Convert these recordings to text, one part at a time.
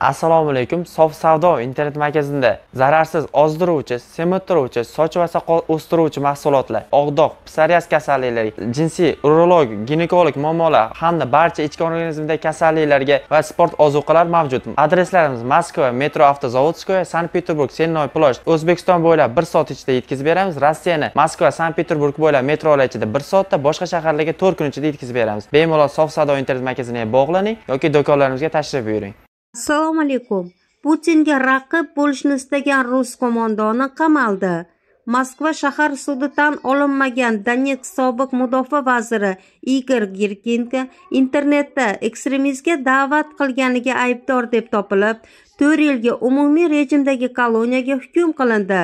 assalomu alaykum sof savdo internet markazida zararsiz ozdiruvchi semirtiruvchi soch va soqol o'stiruvchi mahsulotlar og'dog' psoriaz kasalliklari jinsiy urolog ginekolog muammolar hamda barcha ichki organizmdagi kasalliklarga va sport ozuqalar mavjud adreslarimiz moskva metro avtozavodskoye sankt peterburg sennoy plosh o'zbekiston bo'ylab bir soat ichida yetkazib beramiz rossiyani moskva sankt peterburg bo'ylab metrolar ichida bir soatda boshqa shaharlarga to'rt kun ichida yetkazib beramiz bemalol sof savdo internet markaziga bog'laning yoki do'konlarimizga tashrif buyuring Assalomu alaykum. Putinga raqib bo'lishni istagan rus qo'mondoni qamaldi. Moskva shahar sudidan olinmagan Donetsk sobiq mudofaa vaziri Igor Girkinka internetda ekstremizmga da'vat qilganiga aybdor deb topilib, 4 yilga umumiy rejimdagi koloniyaga hukm qilindi.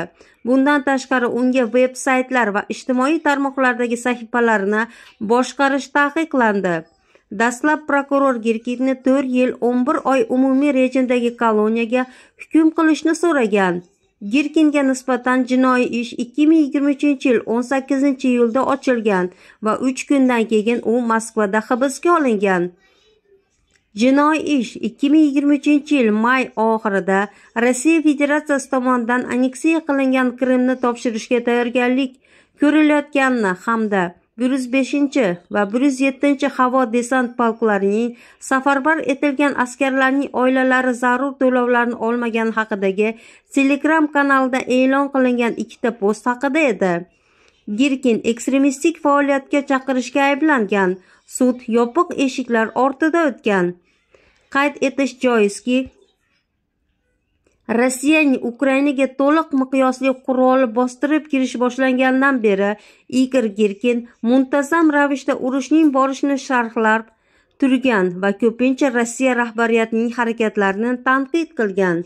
Bundan tashqari unga veb-saytlar va ijtimoiy tarmoqlardagi sahifalarini boshqarish taqiqlandi. Dastlab prokuror Girkitni 4 yil 11 oy umumiy rejimdagi koloniyaga hukm qilishni so'ragan. Girkinga nisbatan jinoiy ish 2023-yil 18-iyulda ochilgan va 3 kundan keyin u Moskvada hibsga olingan. Jinoiy ish 2023-yil may oxirida Rossiya Federatsiyasi tomonidan anneksiya qilingan Qrimni topshirishga tayyorgarlik ko'rilayotganini hamda 105 yuz va 107 yuz havo desant polklarining safarbar etilgan askarlarning oilalari zarur to'lovlarni olmagani haqidagi telegram kanalida e'lon qilingan ikkita post haqida edi girkin ekstremistik faoliyatga chaqirishga ayblangan sud yopiq eshiklar ortida o'tgan qayd etish joizki rossiyaning ukrainaga to'liq miqyosli qurol bostirib kirish boshlangandan beri igor girkin muntazam ravishda urushning borishini sharhlab turgan va ko'pincha rossiya rahbariyatining harakatlarini tanqid qilgan